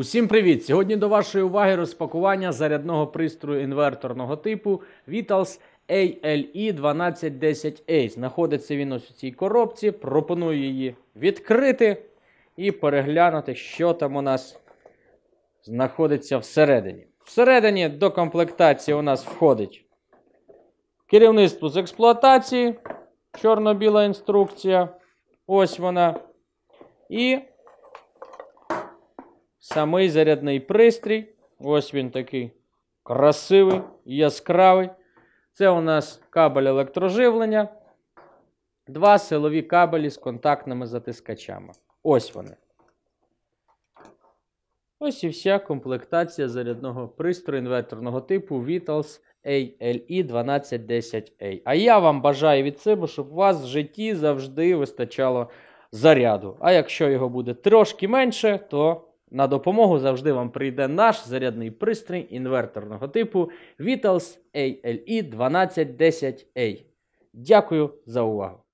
Усім привіт! Сьогодні до вашої уваги розпакування зарядного пристрою інверторного типу Vitals ALE1210A. E знаходиться він ось у цій коробці. Пропоную її відкрити і переглянути, що там у нас знаходиться всередині. Всередині до комплектації у нас входить керівництво з експлуатації, чорно-біла інструкція. Ось вона. І самий зарядний пристрій. Ось він такий красивий, яскравий. Це у нас кабель електроживлення. Два силові кабелі з контактними затискачами. Ось вони. Ось і вся комплектація зарядного пристрою інверторного типу Vitals ALE1210A. E а я вам бажаю від себе, щоб у вас в житті завжди вистачало заряду. А якщо його буде трошки менше, то. На допомогу завжди вам прийде наш зарядний пристрій інверторного типу Vitals ALE 1210A. Дякую за увагу!